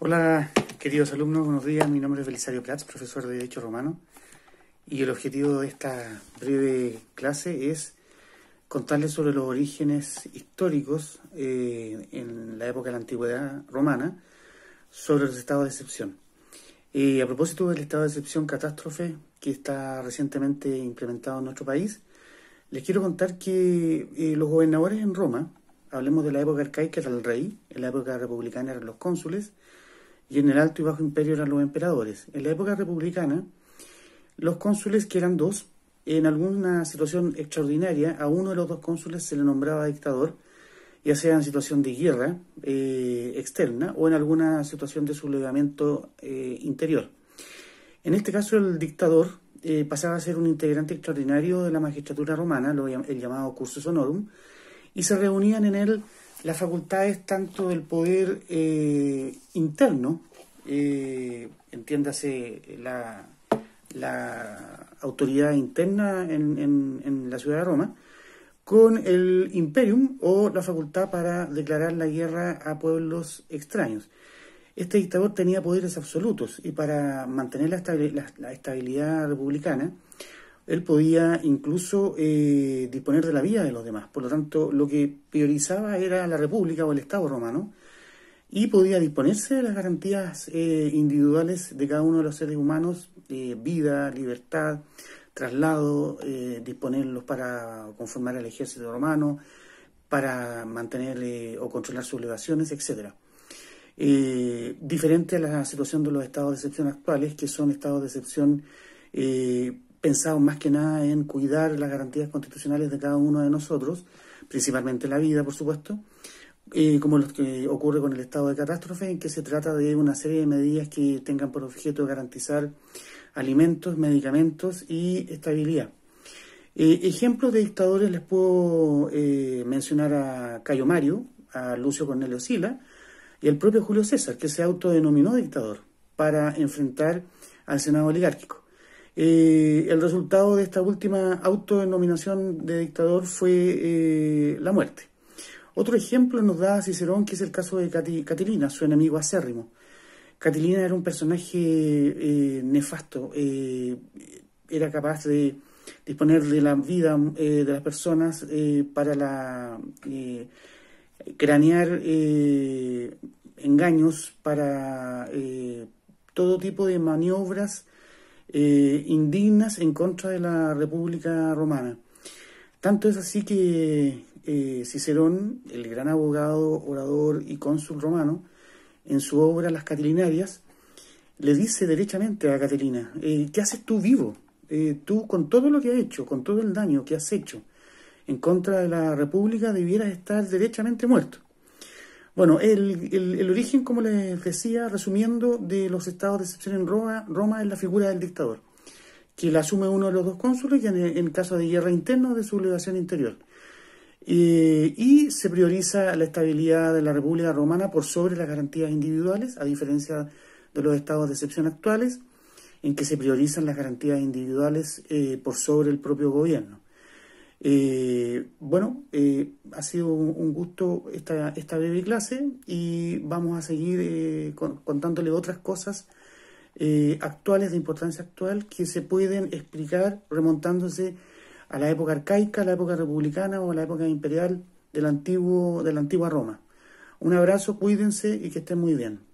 Hola, queridos alumnos, buenos días. Mi nombre es Belisario Platz, profesor de Derecho Romano. Y el objetivo de esta breve clase es contarles sobre los orígenes históricos eh, en la época de la antigüedad romana sobre los estados de excepción. Y a propósito del estado de excepción catástrofe que está recientemente implementado en nuestro país, les quiero contar que eh, los gobernadores en Roma, hablemos de la época arcaica, era el rey, en la época republicana eran los cónsules, y en el Alto y Bajo Imperio eran los emperadores. En la época republicana, los cónsules, que eran dos, en alguna situación extraordinaria, a uno de los dos cónsules se le nombraba dictador, ya sea en situación de guerra eh, externa o en alguna situación de sublevamiento eh, interior. En este caso, el dictador eh, pasaba a ser un integrante extraordinario de la magistratura romana, el llamado cursus honorum, y se reunían en él facultad es tanto del poder eh, interno, eh, entiéndase la, autoridad interna en, la ciudad de Roma, con el imperium o la facultad para declarar la guerra a pueblos extraños. Este dictador tenía poderes absolutos y para mantener la estabilidad republicana, él podía incluso eh, disponer de la vida de los demás. Por lo tanto, lo que priorizaba era la República o el Estado romano y podía disponerse de las garantías eh, individuales de cada uno de los seres humanos, eh, vida, libertad, traslado, disponerlos para conformar al ejército romano, para mantener o controlar sus legaciones, etc. diferente a la situación de los estados de excepción actuales, que son estados de excepción pensado más que nada en cuidar las garantías constitucionales de cada uno de nosotros, principalmente la vida, por supuesto, como lo que ocurre con el estado de catástrofe, en que se trata de una serie de medidas que tengan por objeto garantizar alimentos, medicamentos y estabilidad. Eh, ejemplos de dictadores les puedo eh, mencionar a Cayo Mario, a Lucio Cornelio Sila y al propio Julio César, que se autodenominó dictador para enfrentar al Senado oligárquico. Eh, el resultado de esta última autodenominación de dictador fue eh, la muerte. Otro ejemplo nos da Cicerón, que es el caso de Catilina, su enemigo acérrimo. Catilina era un personaje eh, nefasto, era capaz de disponer de la vida de las personas para la, cranear engaños, para todo tipo de maniobras eh, indignas en contra de la República Romana. Tanto es así que eh, Cicerón, el gran abogado, orador y cónsul romano, en su obra Las Catilinarias, le dice derechamente a Catilina, eh, ¿qué haces tú vivo? tú con todo lo que has hecho, con todo el daño que has hecho en contra de la República, debieras estar derechamente muerto. Bueno, el, origen, como les decía, resumiendo, de los estados de excepción en Roma, Roma es la figura del dictador, que la asume uno de los dos cónsules y en, caso de guerra interna de su obligación interior. Eh, y se prioriza la estabilidad de la República Romana por sobre las garantías individuales, a diferencia de los estados de excepción actuales, en que se priorizan las garantías individuales eh, por sobre el propio gobierno. Eh, bueno, eh, ha sido un gusto esta, esta breve clase y vamos a seguir eh, contándole otras cosas eh, actuales, de importancia actual, que se pueden explicar remontándose a la época arcaica, a la época republicana o a la época imperial de la antigua Roma. Un abrazo, cuídense y que estén muy bien.